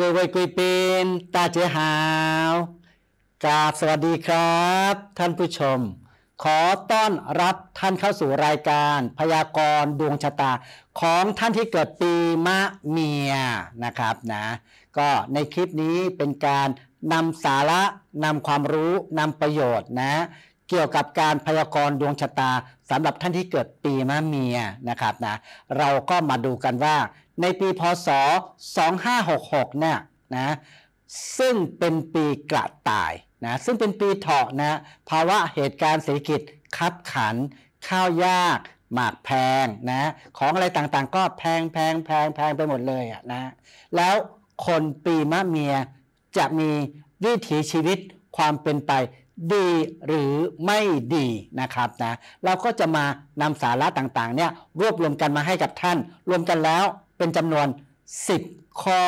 เกยไวกุยเป็นตาเจหาวกาบสวัสดีครับท่านผู้ชม ขอต้อนรับท่านเข้าสู่รายการพยากรณ์ดวงชะตา ของท่านที่เกิดปีมะเมียนะครับนะ ก็ในคลิปนี้เป็นการนำสาระนำความรู้นำประโยชน์นะเกี่ยวกับการพยากรณ์ดวงชะตาสำหรับท่านที่เกิดปีมะเมียนะครับนะ เราก็มาดูกันว่าในปีพศ2566เนี่ยนะซึ่งเป็นปีกระต่ายนะซึ่งเป็นปีเถาะนะภาวะเหตุการณ์เศรษฐกิจคับขัน ข้าวยาก หมากแพงนะของอะไรต่าง ๆ ก็แพงแพงแพงแพงไปหมดเลยอ่ะนะแล้วคนปีมะเมียจะมีวิถีชีวิตความเป็นไปดีหรือไม่ดีนะครับนะเราก็จะมานำสาระต่างๆเนี่ยรวบรวมกันมาให้กับท่านรวมกันแล้วเป็นจำนวน 10 ข้อ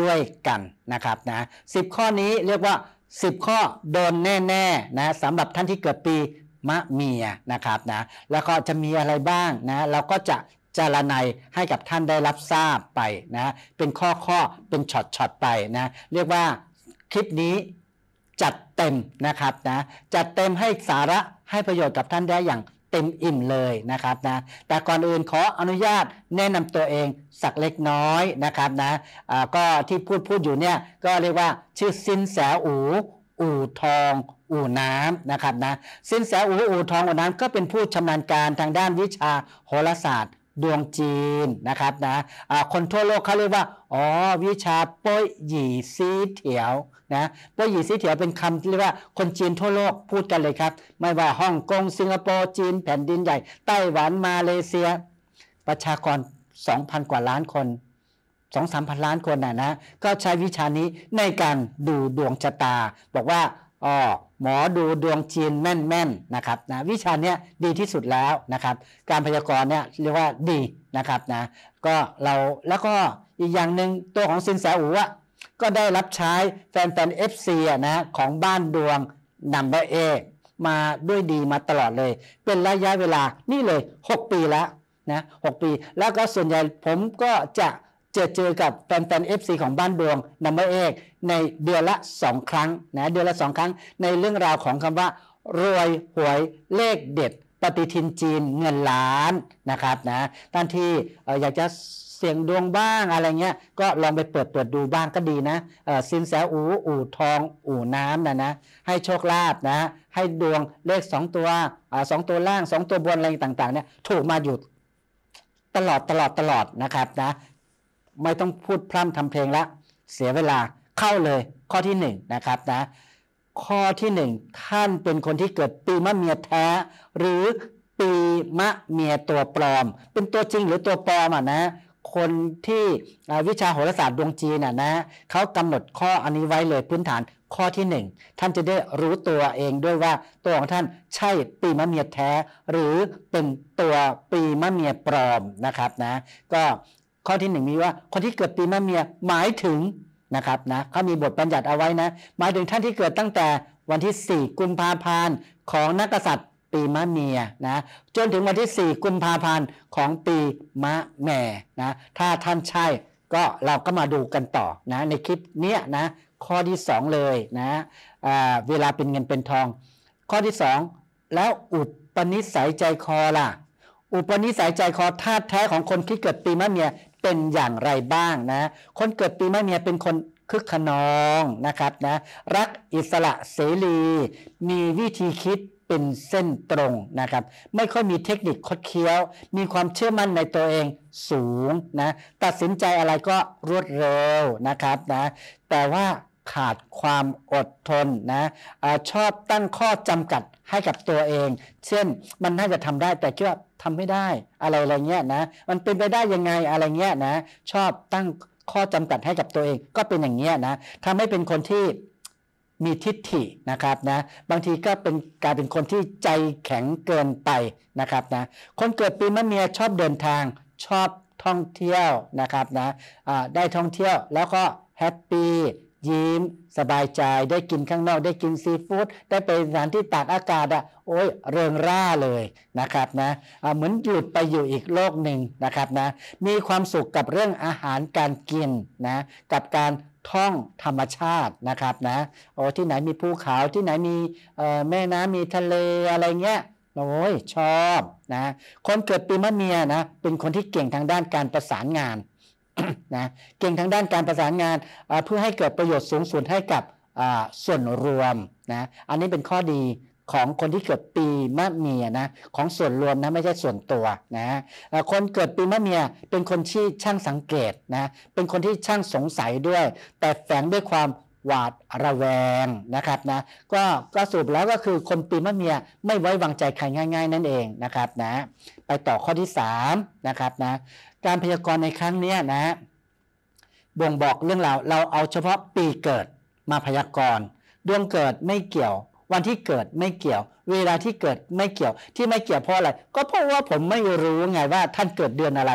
ด้วยกันนะครับนะสิข้อนี้เรียกว่า 10 ข้อโดนแน่ๆนะสำหรับท่านที่เกิดปีมะเมียนะครับนะแล้วก็จะมีอะไรบ้างนะเราก็จะจารนัยให้กับท่านได้รับทราบไปนะเป็นข้อข้อเป็นช็อตช็อตไปนะเรียกว่าคลิปนี้จัดเต็มนะครับนะจัดเต็มให้สาระให้ประโยชน์กับท่านได้อย่าง็มอิ่มเลยนะครับนะ แต่ก่อนอื่นขออนุญาตแนะนำตัวเองสักเล็กน้อยนะครับนะะก็ที่พูดพูดอยู่เนี่ยก็เรียกว่าชื่อสินแสอู อู่ทอง อู่น้ำนะครับนะสินแสอู่อู่ทองอู่น้ำก็เป็นผู้ชำนาญการทางด้านวิชาโหราศาสตร์ดวงจีนนะครับนะะคนทั่วโลกเขาเรียกว่า อ๋อวิชาโป้ยหยี่ซีเถียวนะโป้ยหยี่ซีเถียวเป็นคำที่เรียกว่าคนจีนทั่วโลกพูดกันเลยครับ ไม่ว่าฮ่องกงสิงคโปร์ จีน แผ่นดินใหญ่ไต้หวันมาเลเซีย ประชากร2,000 กว่าล้านคนสองสามพันล้านคนนะนะก็ใช้วิชานี้ในการดูดวงชะตา บอกว่าอ๋อหมอดูดวงจีนแม่นๆนะครับนะวิชาเนี้ยดีที่สุดแล้วนะครับ การพยากรณ์เนี่ยเรียกว่าดีนะครับนะก็เราแล้วก็อีกอย่างหนึ่งตัวของซินแสอูอะก็ได้รับใช้แฟนแฟนเอฟซีนะของบ้านดวงนัมเบอร์เอมาด้วยดีมาตลอดเลย เป็นระยะเวลานี่เลย 6 ปีแล้วนะหปี แล้วก็ส่วนใหญ่ผมก็จะจะเจอกับแฟนๆ FC ของบ้านดวงนัมเบอร์เอก ในเดือนละสองครั้งนะเดือนละสองครั้งในเรื่องราวของคำว่า รวยหวยเลขเด็ดปฏิทินจีนเงินล้านนะครับนะตอนที่อยากจะเสี่ยงดวงบ้างอะไรเงี้ยก็ลองไปเปิดเปิดดูบ้างก็ดีนะสินแสอู อู่ทอง อู่น้ำนะนะให้โชคลาภนะ ให้ดวงเลขสองตัวสองตัวล่างสองตัวบนอะไรต่างๆเนี่ยถูกมาหยุด ตลอดตลอดตลอดนะครับนะไม่ต้องพูดพร่ำทำเพลงละเสียเวลาเข้าเลยข้อที่หนึ่งนะครับนะข้อที่หนึ่งท่านเป็นคนที่เกิดปีมะเมียแท้ หรือปีมะเมียตัวปลอม เป็นตัวจริงหรือตัวปลอมอ่ะนะคนที่วิชาโหราศาสตร์ดวงจีนอ่ะนะเขากำหนดข้ออันนี้ไว้เลยพื้นฐานข้อที่หนึ่งท่านจะได้รู้ตัวเองด้วยว่าตัวของท่านใช่ปีมะเมียแท้ หรือเป็นตัวปีมะเมียปลอมนะครับนะก็ข้อที่หนึ่งมีว่าคนที่เกิดปีมะเมียหมายถึงนะครับนะเขามีบทบัญญัติเอาไว้นะหมายถึงท่านที่เกิดตั้งแต่วันที่ 4กุมภาพันธ์ของนักษัตริย์ปีมะเมียนะจนถึงวันที่4กุมภาพันธ์ของปีมะแม่นะถ้าท่านใช่ก็เราก็มาดูกันต่อนะในคลิปเนี้ยนะข้อที่ 2 เลยนะเวลาเป็นเงินเป็นทอง ข้อที่ 2 แล้วอุปนิสัยใจคอล่ะอุปนิสัยใจคอธาตุแท้ของคนที่เกิดปีมะเมียเป็นอย่างไรบ้างนะ คนเกิดปีมะเมียเป็นคนคึกขนองนะครับนะ รักอิสระเสรีมีวิธีคิดเป็นเส้นตรงนะครับ ไม่ค่อยมีเทคนิคคดเคี้ยว มีความเชื่อมั่นในตัวเองสูงนะตัดสินใจอะไรก็รวดเร็วนะครับนะ แต่ว่าขาดความอดทนนะอะชอบตั้งข้อจำกัดให้กับตัวเอง เช่นมันน่าจะทำได้แต่คิดว่าทำไม่ได้อะไรอะไรเงี้ยนะมันเป็นไปได้ยังไง อะไรเงี้ยนะชอบตั้งข้อจำกัดให้กับตัวเองก็เป็นอย่างเงี้ยนะทำให้เป็นคนที่มีทิฏฐินะครับ นะ บางทีก็เป็นกลายเป็นคนที่ใจแข็งเกินไปนะครับนะคนเกิดปีมะเมียชอบเดินทางชอบท่องเที่ยวนะครับนะะได้ท่องเที่ยวแล้วก็แฮปปี้ยิ้มสบายใจได้กินข้างนอกได้กินซีฟู้ดได้ไปสถานที่ตากอากาศอ่ะโอ้ยเริงร่าเลยนะครับนะเหมือนหยุดไปอยู่อีกโลกหนึ่งนะครับนะมีความสุขกับเรื่องอาหารการกินนะกับการท่องธรรมชาตินะครับนะโอ้ที่ไหนมีภูเขาที่ไหนมีแม่น้ำมีทะเลอะไรเงี้ยโอ้ยชอบนะคนเกิดปีมะเมียนะเป็นคนที่เก่งทางด้านการประสานงานนะเก่งทางด้านการประสานงานเพื่อให้เกิดประโยชน์สูงสุดให้กับส่วนรวมนะอันนี้เป็นข้อดีของคนที่เกิดปีมะเมียนะของส่วนรวมนะไม่ใช่ส่วนตัวนะคนเกิดปีมะเมียเป็นคนที่ช่างสังเกตนะเป็นคนที่ช่างสงสัยด้วย แต่แฝงด้วยความหวาดระแวงนะครับนะก็ก็สรุปแล้วก็คือคนปีมะเมียไม่ไว้วางใจใครง่าย ๆ นั่นเองนะครับนะไปต่อข้อที่3นะครับนะการพยากรณ์ในครั้งนี้นะบ่งบอกเรื่องราวเราเอาเฉพาะปีเกิดมาพยากรณ์ดวงเกิดไม่เกี่ยว วันที่เกิดไม่เกี่ยว เวลาที่เกิดไม่เกี่ยวที่ไม่เกี่ยวเพราะอะไร ก็เพราะว่าผมไม่รู้ไงว่าท่านเกิดเดือนอะไร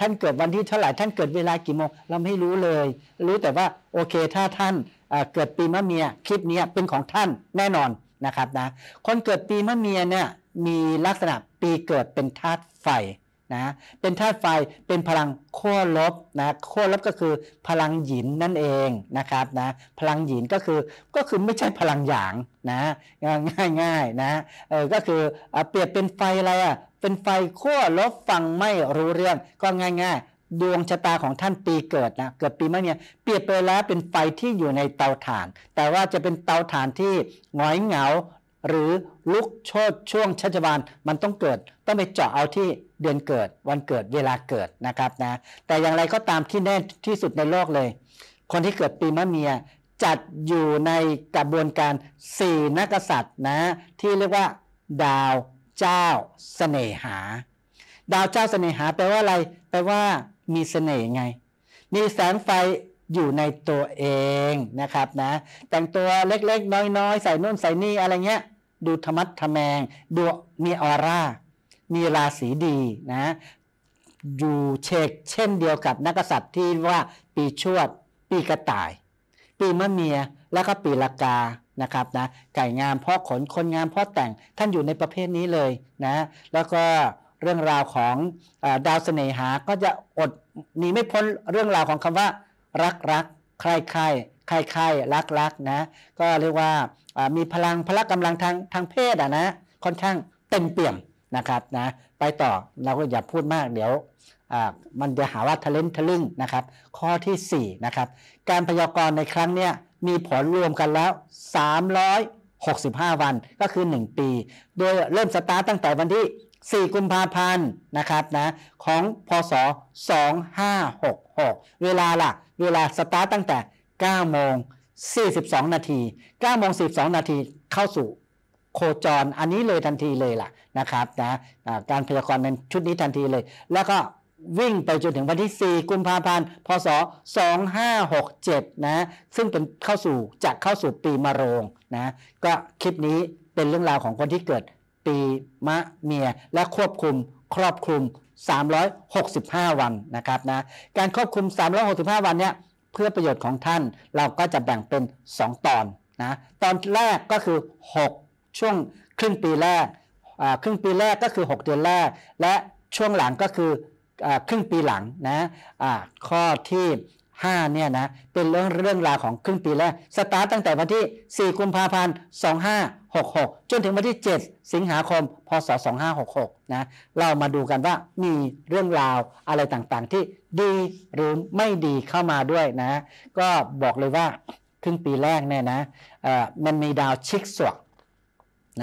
ท่านเกิดวันที่เท่าไหร่ท่านเกิดเวลากี่โมงเราไม่รู้เลย รู้แต่ว่าโอเคถ้าท่านเกิดปีมะเมียคลิปนี้เป็นของท่านแน่นอนนะครับนะคนเกิดปีมะเมียเนี่ยมีลักษณะปีเกิดเป็นธาตุไฟนะเป็นธาตุไฟ เป็นพลังขั้วลบนะ ขั้วลบก็คือพลังหยินนั่นเองนะครับนะ พลังหยินก็คือก็คือไม่ใช่พลังหยางนะง่ายง่ายนะเออก็คือเปรียบเป็นไฟอะไรอ่ะเป็นไฟขั้วลบฟังไม่รู้เรื่อง ก็ง่ายง่ายดวงชะตาของท่านปีเกิดนะเกิดปีมะเนี่ยเปรียบไปแล้วเป็นไฟที่อยู่ในเตาถ่าน แต่ว่าจะเป็นเตาถ่านที่หงอยเหงาหรือลุกโชดช่วงชัชวาลมันต้องเกิด ต้องไปเจาะเอาที่เดือนเกิดวันเกิดเวลาเกิดนะครับนะแต่อย่างไรก็ตามที่แน่ที่สุดในโลกเลย คนที่เกิดปีมะเมีย จัดอยู่ในกระบวนการสี่นักษัตริย์นะที่เรียกว่า ดาวเจ้าสเสน่หา ดาวเจ้าสเสน่หาแปลว่าอะไรแปลว่ามีสเสน่ห์ไง มีแสงไฟอยู่ในตัวเองนะครับนะ แต่งตัวเล็กๆ น้อยๆ ใส่นุ่นใส่นี่อะไรเงี้ยดูธรรมัดทแมง ดูมีออร่ามีราศีดีนะอยู่เชกเช่นเดียวกับนักษัตริย์ที่ว่าปีชวดปีกระต่าย ปีมะเมียแล้วก็ปีละกานะครับนะไก่งามเพราะขนคนงามเพราะแต่งท่านอยู่ในประเภทนี้เลยนะแล้วก็เรื่องราวของอดาวเสน่หาก็จะอดหนีไม่พ้นเรื่องราวของคำว่ารักรักใคร่ใคร่ใคร่ใครรักรักนะ ก็เรียกว่ามีพลังพละกำลังทางทางเพศอ่ะนะค่อนข้างเต็มเปี่ยมนะครับนะไปต่อเราก็อย่าพูดมากเดี๋ยวมันจะหาว่าทะเลนทะลึ่งนะครับ ข้อที่ 4 นะครับ การพยากรณ์ในครั้งเนี้ยมีผลรวมกันแล้ว 365 วันก็คือ 1 ปี โดยเริ่มสตาร์ตตั้งแต่วันที่ 4 กุมภาพันธ์นะครับนะของพศ 2566 เวลาล่ะเวลาสตาร์ตตั้งแต่ 9 โมง 42 นาที9โมง42นาทีเข้าสู่โคจรอันนี้เลยทันทีเลยล่ะนะครับนะ การพยากรณ์ในชุดนี้ทันทีเลย แล้วก็วิ่งไปจนถึงวันที่ 4 กุมภาพันธ์ พศ 2567 นะ ซึ่งเป็นเข้าสู่จะเข้าสู่ปีมะโรงนะ ก็คลิปนี้เป็นเรื่องราวของคนที่เกิดปีมะเมียและควบคุม ครอบคลุม365 วันนะครับนะ การครอบคุม 365 วันเนี่ยเพื่อประโยชน์ของท่านเราก็จะแบ่งเป็น 2 ตอนนะ ตอนแรกก็คือ 6 ช่วงครึ่งปีแรกครึ่งปีแรกก็คือ 6 เดือนแรกและช่วงหลังก็คือครึ่งปีหลังนะะข้อที่5 เนี่ยนะ เป็นเรื่องเรื่องราวของครึ่งปีแรก สตาร์ตตั้งแต่วันที่ 4 กุมภาพันธ์ 2566 จนถึงวันที่ 7 สิงหาคม พศ 2566 นะ เรามาดูกันว่ามีเรื่องราวอะไรต่างๆ ที่ดีหรือไม่ดีเข้ามาด้วยนะ ก็บอกเลยว่าครึ่งปีแรกเนี่ยนะมันมีดาวชิกสวก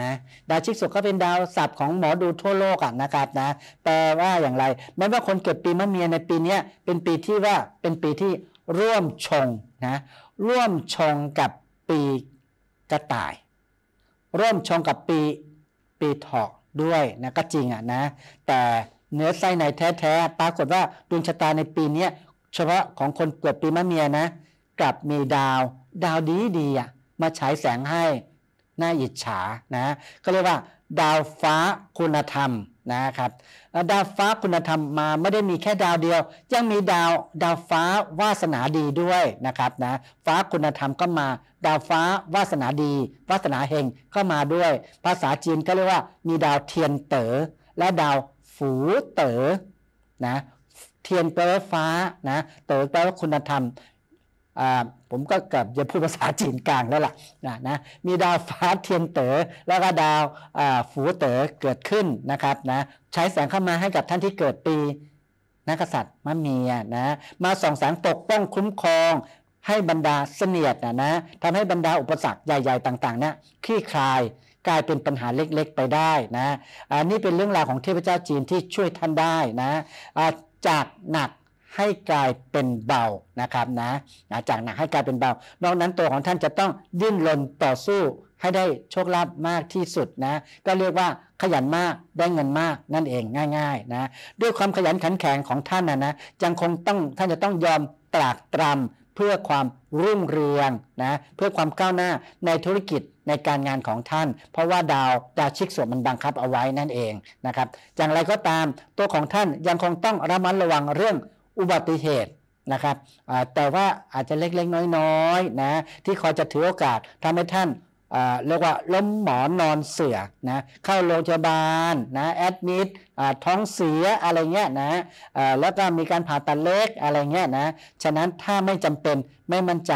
นะดาวชิกสุกก็เป็นดาวศัพท์ของหมอดูทั่วโลกนะครับนะแปลว่าอย่างไรแม้ว่าคนเกิดปีมะเมียในปีนี้เป็นปีที่ว่าเป็นปีที่ร่วมชงนะร่วมชงกับปีกระต่าย ร่วมชงกับปี ปีถอกด้วยนะก็จริงอ่ะนะ แต่เนื้อไส้ในแท้ๆปรากฏว่าดวงชะตาในปีนี้เฉพาะของคนเกิดปีมะเมียนะกลับมีดาว ดาวดีดีอ่ะมาฉายแสงให้น่าอิจฉา นะ ก็เรียกว่า ดาวฟ้าคุณธรรมนะครับดาวฟ้าคุณธรรมมาไม่ได้มีแค่ดาวเดียว ยังมีดาวดาวฟ้าวาสนาดีด้วยนะครับนะ ฟ้าคุณธรรมก็มา ดาวฟ้าวาสนาดี วาสนาเฮงก็มาด้วย ภาษาจีนก็เรียกว่ามีดาวเทียนเต๋อและดาวฝูเต๋อ นะ เทียนแปลว่าฟ้านะ เต๋อแปลว่าคุณธรรมผมก็เกือบจะพูดภาษาจีนกลางแล้วล่ะนะนะมีดาวฟ้าเทียนเตอ๋อแล้วก็ดาวฝูเตอ๋อเกิดขึ้นนะครับนะ ใช้แสงเข้ามาให้กับท่านที่เกิดปีนักษัตริย์มะเมียนะ มาส่องแสงปกป้องคุ้มครอง ให้บรรดาเสนียดนะนะทำให้บรรดาอุปสรรคใหญ่ ๆต่างๆนะคลี่คลายกลายเป็นปัญหาเล็กๆไปได้นะ อันนี้เป็นเรื่องราวของเทพเจ้าจีนที่ช่วยท่านได้นะจากหนักให้กลายเป็นเบานะครับนะจากหนักให้กลายเป็นเบานอกนั้นตัวของท่านจะต้องดิ้นรนต่อสู้ให้ได้โชคลาภมากที่สุดนะก็เรียกว่าขยันมากได้เงินมากนั่นเองง่ายๆนะด้วยความขยันขันแข็งของท่านนะนะยังคงต้องท่านจะต้องยอมตรากตรำเพื่อความรุ่งเรืองนะเพื่อความก้าวหน้าในธุรกิจในการงานของท่าน เพราะว่าดาวดาวชิกส่วนมันบังคับเอาไว้นั่นเองนะครับอย่างไรก็ตามตัวของท่านยังคงต้องระมัดระวังเรื่องอุบัติเหตุนะครับแต่ว่าอาจจะเล็กๆ น้อยๆนะที่คอยจะถือโอกาสทำให้ท่านเรียกว่า ล้มหมอนนอนเสือนะเข้าโรงพยาบาลนะแอดมิดท้องเสียอะไรเงี้ยนะแล้วก็มีการผ่าตัดเล็กอะไรเงี้ยนะฉะนั้นถ้าไม่จำเป็นไม่มั่นใจ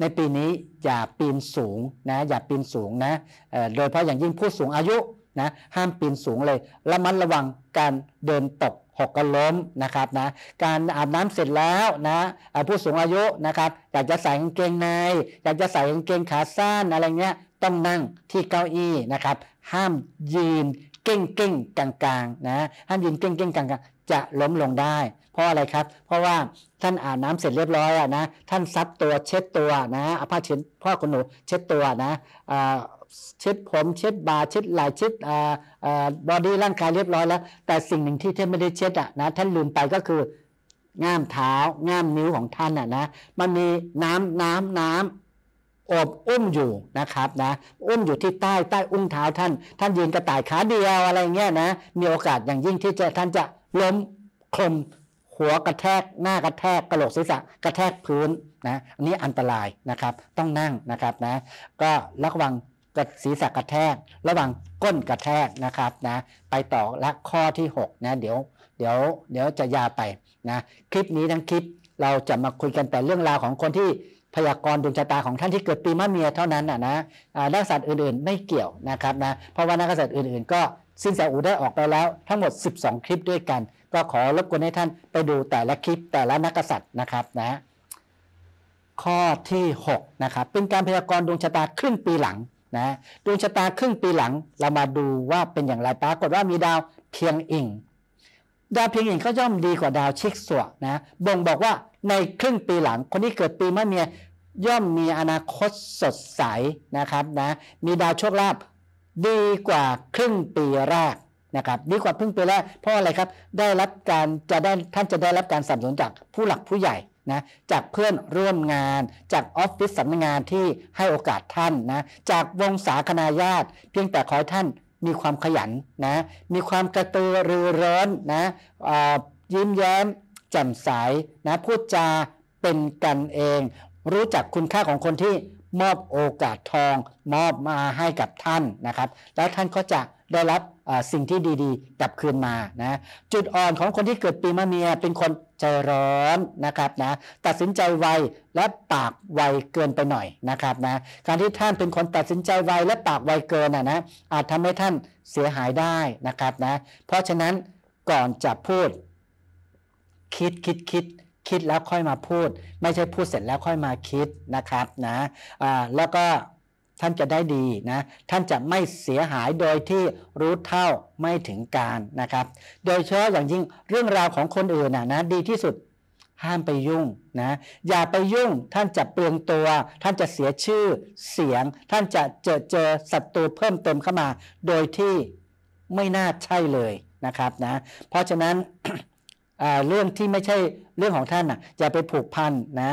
ในปีนี้อย่าปีนสูงนะอย่าปีนสูงนะโดยเฉพาะอย่างยิ่งผู้สูงอายุนะห้ามปีนสูงเลยระมัดระวังการเดินตกหกก็ล้มนะครับนะการอาบน้ำเสร็จแล้วนะผู้สูงอายุนะครับอยากจะใส่กางเกงในอยากจะใส่กางเกงขาสั้นอะไรเงี้ยต้องนั่งที่เก้าอี้นะครับห้ามยืนเก่งเก่งกลางๆนะห้ามยืนเก่งเก่งกลางๆจะล้มลงได้เพราะอะไรครับเพราะว่าท่านอาบน้ำเสร็จเรียบร้อยอะนะท่านซับตัวเช็ดตัวนะเอาผ้าเช็ดพ่อคุณหนูเช็ดตัวนะอ่าเช็ดผมเช็ดบาเช็ดไหลยเช็ดบอดี้ร่างกายเรียบร้อยแล้ว แต่สิ่งหนึ่งที่ท่านไม่ได้เช็ดอ่ะนะท่านลืมไปก็คือ ง่ามเท้าง่ามนิ้วของท่านอ่ะนะมันมีน้ำน้ำน้ำ อบอุ้มอยู่นะครับนะอุ้มอยู่ที่ใต้ใต้อุ้งเท้าท่าน ท่านยืนกระต่ายขาเดียวอะไรเงี้ยนะ มีโอกาสอย่างยิ่งที่จะท่านจะล้มคลมหัวกระแทกหน้ากระแทกกระโหลกศีรษะ กระแทกพื้นนะอันนี้อันตรายนะครับต้องนั่งนะครับนะก็ระวังกัะศีรษะกระแทก ระหว่างก้นกระแทกนะครับนะไปต่อและข้อที่6นะเดี๋ยว เดี๋ยวเดี๋ยวจะยาไปนะคลิปนี้ทั้งคลิปเราจะมาคุยกันแต่เรื่องราวของคนที่พยากรณ์ดวงชะตาของท่านที่เกิดปีมะเมียเท่านั้นนะนะนักสัตว์อื่นๆไม่เกี่ยวนะครับนะเพราะว่านักสัตว์อื่นๆ ก็สินแสอูได้ออกไปแล้วทั้งหมด 12 คลิปด้วยกัน ก็ขอรบกวนให้ท่านไปดูแต่ละคลิปแต่ละนักสัตว์นะครับนะข้อที่6นะครับเป็นการพยากรณ์ดวงชะตาครึ่งปีหลังนะดวงชะตาครึ่งปีหลังเรามาดูว่าเป็นอย่างไรปรากฏว่ามีดาวเพียงอิงดาวเพียงอิงเขาย่อมดีกว่าดาวชิกสวนะบ่งบอกว่าในครึ่งปีหลังคนที่เกิดปีมะเมียย่อมมีอนาคตสดใสนะครับนะมีดาวโชคลาภดีกว่าครึ่งปีแรกนะครับดีกว่าครึ่งปีแรกเพราะอะไรครับได้รับการจะได้ท่านจะได้รับการสนับสนุนจากผู้หลักผู้ใหญ่นะจากเพื่อนร่วมงานจากออฟฟิศสำนักงานที่ให้โอกาสท่านนะจากวงศาคณาญาติเพียงแต่ขอให้ท่านมีความขยันนะมีความกระตือรือร้นนะยิ้มแย้มแจ่มใสนะพูดจาเป็นกันเองรู้จักคุณค่าของคนที่มอบโอกาสทองมอบมาให้กับท่านนะครับ แล้วท่านก็จะได้รับสิ่งที่ดีๆกลับคืนมานะ จุดอ่อนของคนที่เกิดปีมะเมีย เป็นคนใจร้อนนะครับนะ ตัดสินใจไวและปากไวเกินไปหน่อยนะครับนะการที่ท่านเป็นคนตัดสินใจไวและปากไวเกินนะนะ อาจทำให้ท่านเสียหายได้นะครับนะ เพราะฉะนั้นก่อนจะพูด คิดคิดคิดคิดแล้วค่อยมาพูด ไม่ใช่พูดเสร็จแล้วค่อยมาคิดนะครับนะแล้วก็ท่านจะได้ดีนะ ท่านจะไม่เสียหายโดยที่รู้เท่าไม่ถึงการนะครับ โดยเฉพาะอย่างยิ่งเรื่องราวของคนอื่นนะนะดีที่สุดห้ามไปยุ่งนะ อย่าไปยุ่งท่านจะเปลืองตัว ท่านจะเสียชื่อเสียง ท่านจะเจอเจอศัตรูเพิ่มเติมเข้ามา โดยที่ไม่น่าใช่เลยนะครับนะ เพราะฉะนั้นเรื่องที่ไม่ใช่เรื่องของท่านนะอย่าไปผูกพันนะ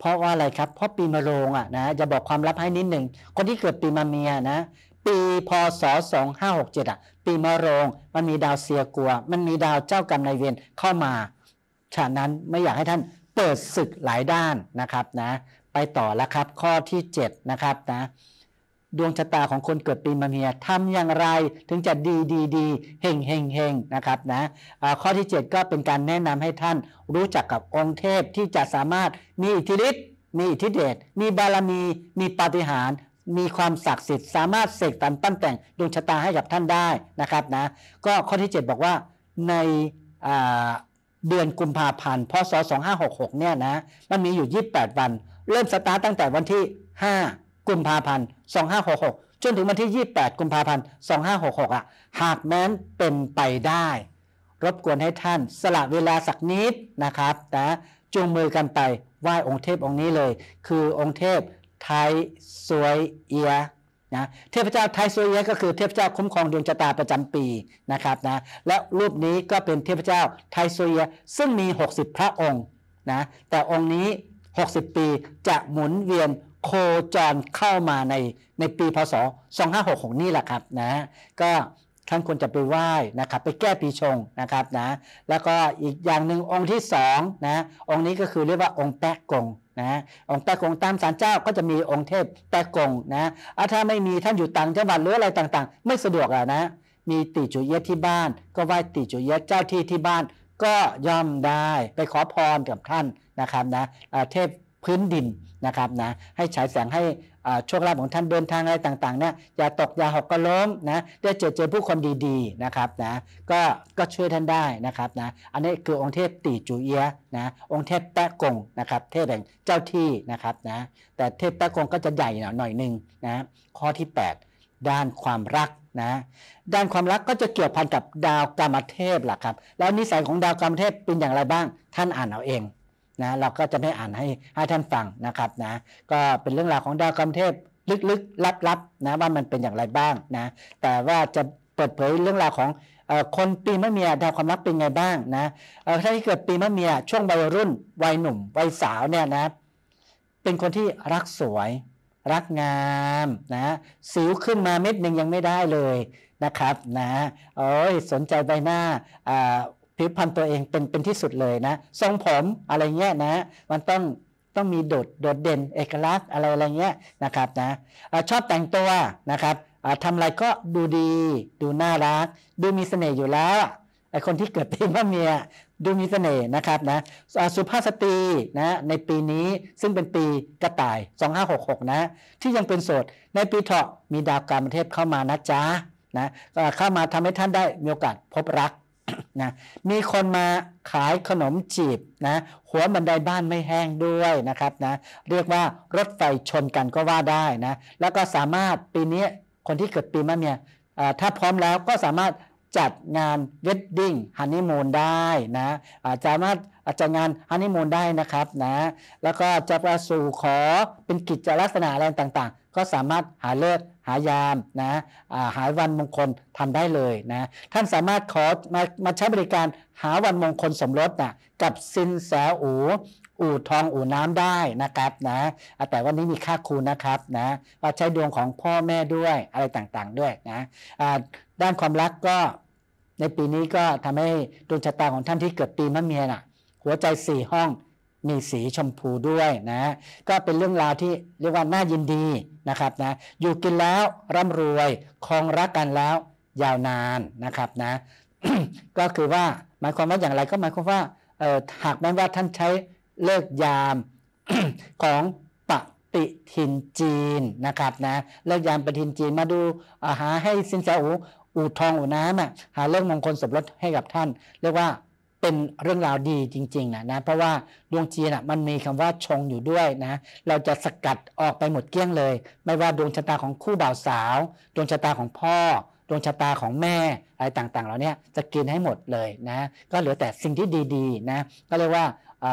เพราะว่าอะไรครับ เพราะปีมะโรงอ่ะนะ จะบอกความลับให้นิดหนึ่ง คนที่เกิดปีมะเมียนะ ปีพศ2567อ่ะ ปีมะโรง มันมีดาวเสียกลัว มันมีดาวเจ้ากรรมนายเวรเข้ามา ฉะนั้นไม่อยากให้ท่านเปิดศึกหลายด้านนะครับนะ ไปต่อแล้วครับข้อที่ 7 นะครับนะดวงชะตาของคนเกิดปีมะเมียทำอย่างไรถึงจะดีดีดีเฮงเฮงเฮงนะครับนะะข้อที่ 7 ก็เป็นการแนะนำให้ท่านรู้จักกับองค์เทพที่จะสามารถมีอิทธิฤทธิ์ มีอิทธิเดชมีบารมี มีปาฏิหาริย์มีความศักดิ์สิทธิ์ สามารถเสกตันปั้นแต่ง ดวงชะตาให้กับท่านได้นะครับนะ ก็ข้อที่ 7 บอกว่าในเดือนกุมภาพันธ์พศ2566เนี่ยนะมันมีอยู่ 28 วัน เริ่มสตาร์ตตั้งแต่วันที่ 5กุมภาพันธ์ 2566 จนถึงวันที่ 28 กุมภาพันธ์ 2566อ่ะหากแม้นเป็นไปได้ รบกวนให้ท่านสละเวลาสักนิดนะครับนะจูงมือกันไปไหว้องค์เทพองค์นี้เลย คือองค์เทพไทยสวยเอียนะเทพเจ้าไทยสวยเอียก็คือเทพเจ้าคุ้มครองดวงชะตาประจำปีนะครับนะและรูปนี้ก็เป็นเทพเจ้าไทยสวยเอียซึ่งมี 60 พระองค์นะ แต่องค์นี้ 60 ปีจะหมุนเวียนโคจรเข้ามาในในปีพศ2566นี่แหละครับนะก็ท่านควรจะไปไหว้นะครับไปแก้ปีชงนะครับนะแล้วก็อีกอย่างหนึ่งองค์ที่สองนะองค์นี้ก็คือเรียกว่าองค์แปะกงนะองค์แปะกงตามศาลเจ้าก็จะมีองค์เทพแปะกกงนะถ้าไม่มีท่านอยู่ต่างจังหวัดหรืออะไรต่างๆ ไม่สะดวกอะนะมีติจุเยะที่บ้าน ก็ไหว้ติจุเยะเจ้าที่ที่บ้าน ก็ย่อมได้ไปขอพรกับท่านนะครับนะเทพพื้นดินนะครับนะให้ฉายแสงให้โชคลาภของท่านเดินทางอะไรต่างๆเนี่ยอย่าตกอย่าหกก็ล้มนะได้เจอเจอผู้คนดีๆนะครับนะก็ก็ช่วยท่านได้นะครับนะอันนี้คือองค์เทพตีจูเอียนะองค์เทพแปะกงนะครับเทพแห่งเจ้าที่นะครับนะแต่เทพแปะกงก็จะใหญ่หน่อยหนึ่งนะข้อที่ 8 ด้านความรักนะด้านความรักก็จะเกี่ยวพันกับดาวกรรมเทพล่ะครับแล้วนิสัยของดาวกรรมเทพเป็นอย่างไรบ้างท่านอ่านเอาเองนะเราก็จะไม่อ่านให้ให้ท่านฟังนะครับนะก็เป็นเรื่องราวของดาวกำเทพลึกๆลับๆนะว่ามันเป็นอย่างไรบ้างนะแต่ว่าจะเปิดเผยเรื่องราวของคนปีมะเมียดาวความรักเป็นไงบ้างนะถ้าที่เกิดปีมะเมียช่วงวัยรุ่นวัยหนุ่มวัยสาวเนี่ยนะเป็นคนที่รักสวยรักงาม นะสิวขึ้นมาเม็ดหนึ่งยังไม่ได้เลยนะครับนะโอ้ยสนใจใบหน้าผิวพรรณตัวเองเป็นเป็นที่สุดเลยนะทรงผมอะไรเงี้ยนะมันต้องต้องมีโดดโดดเด่นเอกลักษณ์อะไรอะไรเงี้ยนะครับนะชอบแต่งตัวนะครับทำอะไรก็ดูดีดูน่ารัก ดูมีเสน่ห์อยู่แล้วไอคนที่เกิดปีมะเมียดูมีเสน่ห์นะครับนะสุภาพสตรีนะในปีนี้ซึ่งเป็นปีกระต่าย 2566 นะที่ยังเป็นโสดในปีเถาะมีดาวการประเทศเข้ามานะจ๊ะนะเข้ามาทำให้ท่านได้มีโอกาสพบรักนะมีคนมาขายขนมจีบนะหัวบันไดบ้านไม่แห้งด้วยนะครับนะเรียกว่ารถไฟชนกันก็ว่าได้นะแล้วก็สามารถปีนี้คนที่เกิดปีมะเมียถ้าพร้อมแล้วก็สามารถจัดงานเวดดิ้งฮันนีมูนได้นะสามารถจัดงานฮันนีมูนได้นะครับนะแล้วก็จะประสู่ขอเป็นกิจลักษณะอะไรต่างก็สามารถหาเลิกหายามนะหาวันมงคลทำได้เลยนะท่านสามารถขอมามาใช้บริการหาวันมงคลสมรสนะกับซินแสอูอู่ทองอู่น้ำได้นะครับนะแต่วันนี้มีค่าคูณนะครับนะว่าใช้ดวงของพ่อแม่ด้วยอะไรต่างๆด้วยนะด้านความรักก็ในปีนี้ก็ทำให้ดวงชะตาของท่านที่เกิดปีมะเมียนะ่ะหัวใจสี่ห้องมีสีชมพูด้วยนะ ก็เป็นเรื่องราว ที่เรียกว่าน่ายินดีนะครับนะ อยู่กินแล้วร่ำรวยคองรักกันแล้วยาวนานนะครับนะ ก็คือว่าหมายความว่าอย่างไรก็หมายความว่าหากแม้ว่าท่านใช้เลิกยามของปฏิทินจีนนะครับนะ เลิกยามปฏิทินจีนมาดูหาให้สินเสอูอูทองอูน้ำอ่ะหาเรื่องมงคลสมรสให้กับท่าน เรียกว่าเป็นเรื่องราวดีจริงๆนะนะเพราะว่าดวงจีนอ่ะมันมีคำว่าชงอยู่ด้วยนะ เราจะสกัดออกไปหมดเกลี้ยงเลย ไม่ว่าดวงชะตาของคู่บ่าวสาว ดวงชะตาของพ่อ ดวงชะตาของแม่อะไรต่างๆเราเนี่ยจะกินให้หมดเลยนะ ก็เหลือแต่สิ่งที่ดี ๆนะ ก็เรียกว่า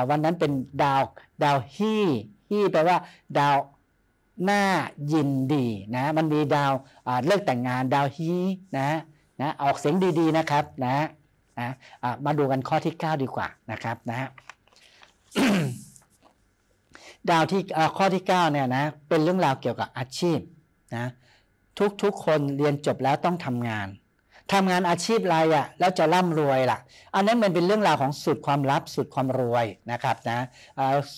วันนั้นเป็นดาวดาวฮี่ฮี่แปลว่า ดาวหน้ายินดีนะ มันมีดาวเลิกแต่งงานดาวฮีนะนะ ออกเสียงดีๆ นะครับนะนะะมาดูกันข้อที่ 9 ดีกว่านะครับนะฮะดาวที่ข้อที่9เนี่ยนะเป็นเรื่องราวเกี่ยวกับอาชีพนะทุกๆ คนเรียนจบแล้วต้องทำงานทำงานอาชีพอะไรอ่ะแล้วจะร่ำรวยล่ะอันนั้นมันเป็นเรื่องราวของสุดความลับสุดความรวยนะครับนะ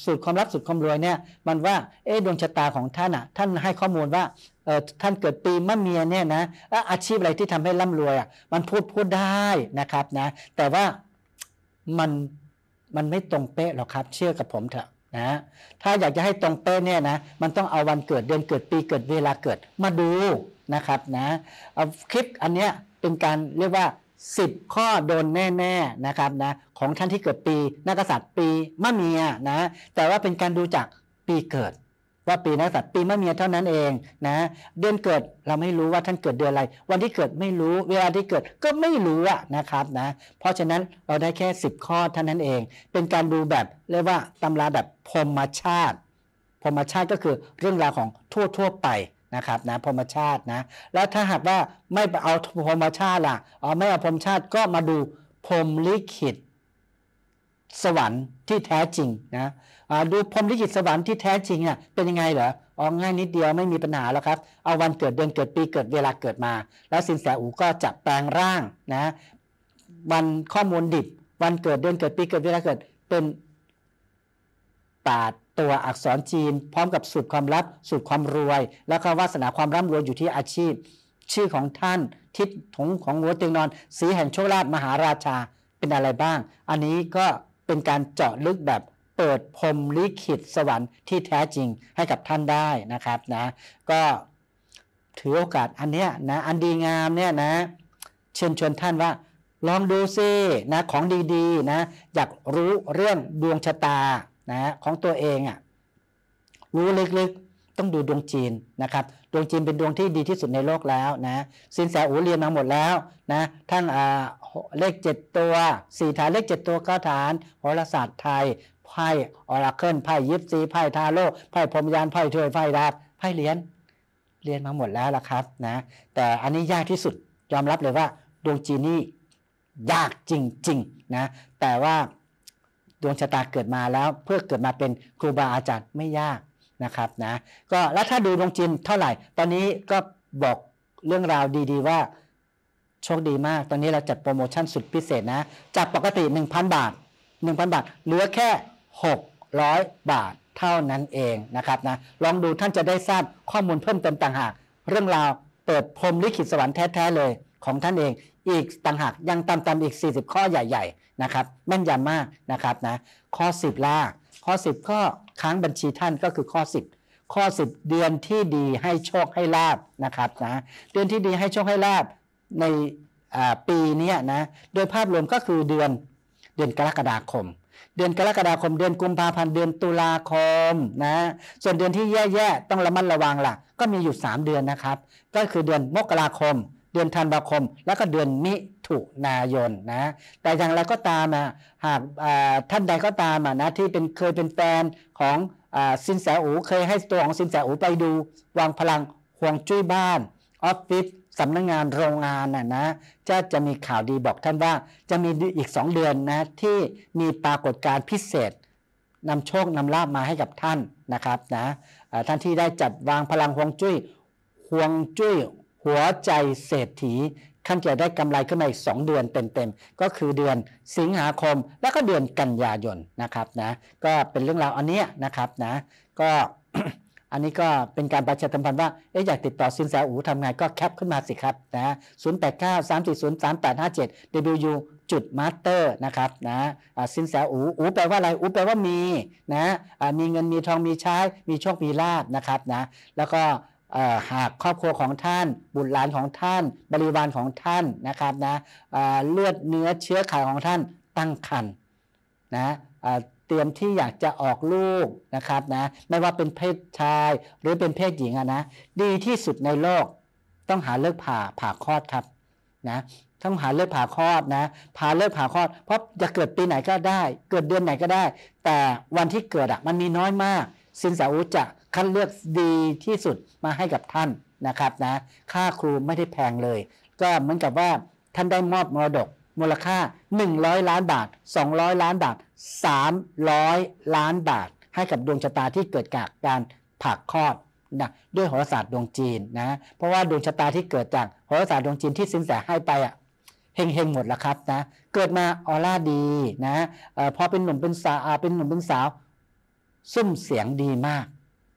สุดความลับสุดความรวยเนี่ยมันว่าเอ๊ดวงชะตาของท่านอ่ะท่านให้ข้อมูลว่าท่านเกิดปีมะเมียเนี่ยนะแลอาชีพอะไรที่ทำให้ร่ำรวยอ่ะมันพูดพูดได้นะครับนะแต่ว่ามันมันไม่ตรงเป๊ะหรอกครับเชื่อกับผมเถอะนะถ้าอยากจะให้ตรงเป๊ะเนี่ยนะมันต้องเอาวันเกิดเดือนเกิดปีเกิดเวลาเกิดมาดูนะครับนะเอาคลิปอันเนี้ยเป็นการเรียกว่า 10 ข้อโดนแน่ๆนะครับนะของท่านที่เกิดปี นักษัตริย์ปีมะเมียนะแต่ว่าเป็นการดูจากปีเกิด ว่าปีนักษัตริย์ปีมะเมียเท่านั้นเองนะเดือนเกิดเราไม่รู้ว่าท่านเกิดเดือนอะไร วันที่เกิดไม่รู้เวลาที่เกิดก็ไม่รู้อะนะครับนะเพราะฉะนั้นเราได้แค่ 10 ข้อเท่านั้นเอง เป็นการดูแบบเรียกว่าตำราแบบพรมชาติพรมชาติก็คือเรื่องราวของทั่วๆไปนะครับนะพรมชาตินะแล้วถ้าหากว่าไม่เอาพรมชาติล่ะอ๋อไม่เอาพรมชาติก็มาดูพรมลิขิต สวรรค์ที่แท้จริงนะดูพรมลิขิตสวรรค์ที่แท้จริงเนี่ยเป็นยังไงเหรออ๋อง่ายนิดเดียวไม่มีปัญหาแล้วครับเอาวันเกิดเดือนเกิดปีเกิดเวลาเกิดมา แล้วสินแสอูก็จับแปลงร่างนะวันข้อมูลดิบ วันเกิดเดือนเกิดปีเกิดเวลาเกิดเป็นปาดตัวอักษรจีน พร้อมกับสูตรความลับสูตรความรวย และควก็วาสนาความร่ำรวยอยู่ที่อาชีพ ชื่อของท่านทิศถงของหัวเตียงนอน สีแห่งโชคลาภมหาราชาเป็นอะไรบ้าง อันนี้ก็เป็นการเจาะลึกแบบเปิดพรมลิขิตสวรรค์ที่แท้จริงให้กับท่านได้นะครับนะ ก็ ถือโอกาสอันเนี้ยนะ อันดีงามเนี่ยนะ เชิญชวนท่านว่าลองดูซินะของดีๆนะอยากรู้เรื่องดวงชะตานะของตัวเองอะ่ะรู้ลึกๆต้องดูดวงจีนนะครับดวงจีนเป็นดวงที่ดีที่สุดในโลกแล้วนะสินแสอูเรียนมาหมดแล้วนะทั้งเลขเจ็ดตัวสี่ฐานเลขเจ็ดตัวก็ฐานโหราศาสตร์ไทยไพ่ออราเคิลไพ่ยิปซีไพ่ทาโร่ไพ่พรมยานไพ่เทวยไพ่ดาบไพ่เลียนเรียนมาหมดแล้วล่ะครับนะแต่อันนี้ยากที่สุดยอมรับเลยว่าดวงจีนนี่ยากจริงๆนะแต่ว่าดวงชะตาเกิดมาแล้วเพื่อเกิดมาเป็นครูบาอาจารย์ไม่ยากนะครับนะก็แล้วถ้าดูดวงจินเท่าไหร่ ตอนนี้ก็บอกเรื่องราวดีๆว่าโชคดีมาก ตอนนี้เราจัดโปรโมชั่นสุดพิเศษนะ จากปกติ 1,000 บาท 1,000 บาท เหลือแค่ 600 บาทเท่านั้นเองนะครับนะ ลองดูท่านจะได้ทราบข้อมูลเพิ่มเติมต่างหากเรื่องราวเปิดพรมลิขิตสวรรค์แท้ๆเลย ของท่านเองอีกต่างหากยังตามตอีก 40 ข้อใหญ่ ๆนะครับแม่นยำมากนะครับนะข้อ 10ล่าข้อ 10 ก็ค้างบัญชีท่านก็คือข้อ 10 ข้อ 10 เดือนที่ดีให้โชคให้ลาบนะครับนะเดือนที่ดีให้โชคให้ลาบในปีนี้นะโดยภาพรวมก็คือเดือนเดือนกรกฎาคม เดือนกรกฎาคม เดือนกุมภาพันธ์เดือนตุลาคมนะส่วนเดือนที่แย่ๆต้องระมัดระวังล่ะก็มีอยู่ 3 เดือนนะครับ ก็คือเดือนมกราคมเดือนธันวาคม แล้วก็เดือนมิถุนายนนะ แต่อย่างไรก็ตามอะหากท่านใดก็ตามนะที่เป็นเคยเป็นแฟนของสินแสอูเคยให้ตัวของสินแสอูไปดู วางพลังห่วงจุ้ยบ้าน ออฟฟิศสำนักงงานโรงงานน่ะนะจะจะมีข่าวดีบอกท่านว่าจะมีอีก 2 เดือนนะที่มีปรากฏการพิเศษ นำโชค นำลาบมาให้กับท่านนะครับนะท่านที่ได้จัดวางพลังห่วงจุ้ยห่วงจุ้ยหัวใจเศรษฐีท่านจะได้กำไรขึ้นมาอีก 2 เดือนเต็มๆ ก็คือเดือนสิงหาคม และก็เดือนกันยายนนะครับนะก็เป็นเรื่องราวอันนี้นะครับนะก็อันนี้ก็เป็นการประชาสัมพันธ์ว่าเอ๊ะอยากติดต่อสินแสอูทำไงก็แคปขึ้นมาสิครับนะ089 340 3857 w จุดมาสเตอร์นะครับนะสินแสอูอูแปลว่าอะไรอูแปลว่ามีนะมีเงินมีทองมีใช้มีโชคมีลาบนะครับนะแล้วก็หากครอบครัวของท่าน บุตรหลานของท่าน บริวารของท่านนะครับนะเลือดเนื้อเชื้อไขของท่านตั้งครรภ์นะเตรียมที่อยากจะออกลูกนะครับนะไม่ว่าเป็นเพศชายหรือเป็นเพศหญิงนะดีที่สุดในโลก ต้องหาเลือกผ่าผ่าคลอดครับนะต้องหาเลือกผ่าคลอดนะผ่าเลือกผ่าคลอดเพราะจะเกิดปีไหนก็ได้ เกิดเดือนไหนก็ได้ แต่วันที่เกิดอะมันมีน้อยมากสินสาอุจะคัดเลือกดีที่สุดมาให้กับท่านนะครับนะค่าครูไม่ได้แพงเลย ก็เหมือนกับว่าท่านได้มอบมรดก มูลค่า100ล้านบาท 200 ล้านบาท 300 ล้านบาท ให้กับดวงชะตาที่เกิดจากการผักคลอดนะด้วยโหราศาสตร์ดวงจีนนะ เพราะว่าดวงชะตาที่เกิดจากโหราศาสตร์ดวงจีนที่สินแสให้ไปอ่ะเฮงเฮงหมดแล้วครับนะเกิดมาออร่าดีนะอพอเป็นหนุ่มเป็นสาวเป็นหนุ่มเป็นสาวซุ่มเสียงดีมาก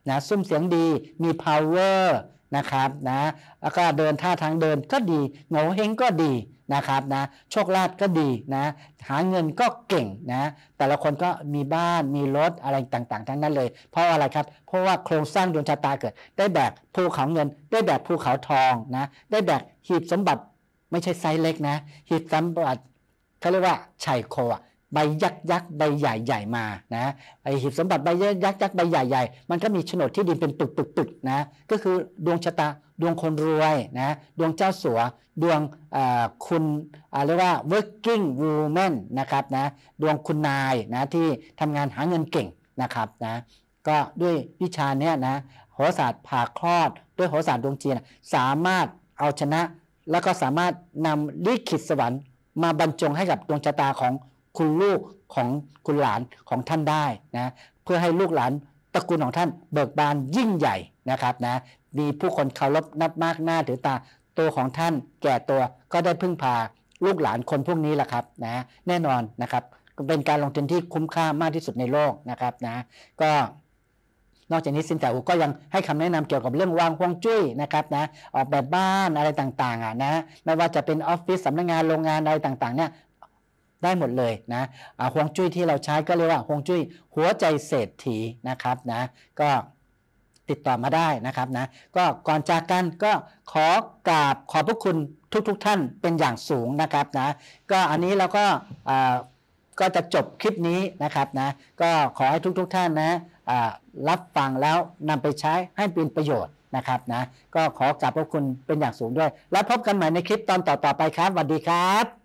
นะซุ้มเสียงดีมี power นะครับนะแล้วก็เดินท่าทางเดินก็ดีโงเฮงก็ดีนะครับนะโชคลาภก็ดีนะหาเงินก็เก่งนะแต่ละคนก็มีบ้านมีรถอะไรต่างๆทั้งนั้นเลย เพราะอะไรครับเพราะว่าโครงสร้างดวงชะตาเกิด ได้แบบภูเขาเงินได้แบบภูเขาทองนะได้แบบหีบสมบัติไม่ใช่ไซส์เล็กนะหีบสมบัติเขาเรียกว่าชัยโคอะใบยักษ์ยักษ์ใบใหญ่ใหญ่มานะไอหีบสมบัติใบยักษ์ยักษ์ใบใหญ่ใหญ่มันก็มีโฉนดที่ดินเป็นตึกตึกตึกนะ ก็คือดวงชะตาดวงคนรวยนะ ดวงเจ้าสัว ดวงคุณเรียกว่า working woman นะครับนะ ดวงคุณนายนะที่ทำงานหาเงินเก่งนะครับนะ ก็ด้วยวิชาเนี้ยนะโหราศาสตร์ผ่าคลอดด้วยโหราศาสตร์ดวงจีน สามารถเอาชนะแล้วก็สามารถนำลิขิตสวรรค์มาบรรจงให้กับดวงชะตาของคุณลูกของคุณหลานของท่านได้นะเพื่อให้ลูกหลานตระกูลของท่าน เบิกบานยิ่งใหญ่นะครับนะ มีผู้คนเคารพนับมากหน้าถือตาตัวของท่านแก่ตัวก็ได้พึ่งพาลูกหลานคนพวกนี้แหละครับนะแน่นอนนะครับเป็นการลงทุนที่คุ้มค่ามากที่สุดในโลกนะครับนะ ก็นอกจากนี้สินแ่อูก็ยังให้คำแนะนำเกี่ยวกับเรื่องวางฮวงจุ้ยนะครับนะออกแบบบ้านอะไรต่าง ๆอ่ะนะไม่ว่าจะเป็นออฟฟิศสำนักงงานโรงงานอะไรต่างๆเนี่ยได้หมดเลยนะฮวงจุ้ยที่เราใช้ก็เรียกว่าฮวงจุ้ยหัวใจเศรษฐีนะครับนะ ก็ติดต่อมาได้นะครับนะก็ก่อนจากกันก็ขอกราบขอบพระคุณทุกๆทท่านเป็นอย่างสูงนะครับนะก็อันนี้เราก็ก็จะจบคลิปนี้นะครับนะก็ขอให้ทุก ๆทท่านนะรับฟังแล้วนำไปใช้ให้เป็นประโยชน์นะครับนะก็ขอกราบพระคุณเป็นอย่างสูงด้วย แล้วพบกันใหม่ในคลิปตอนต่อๆไปครับสวัสดีครับ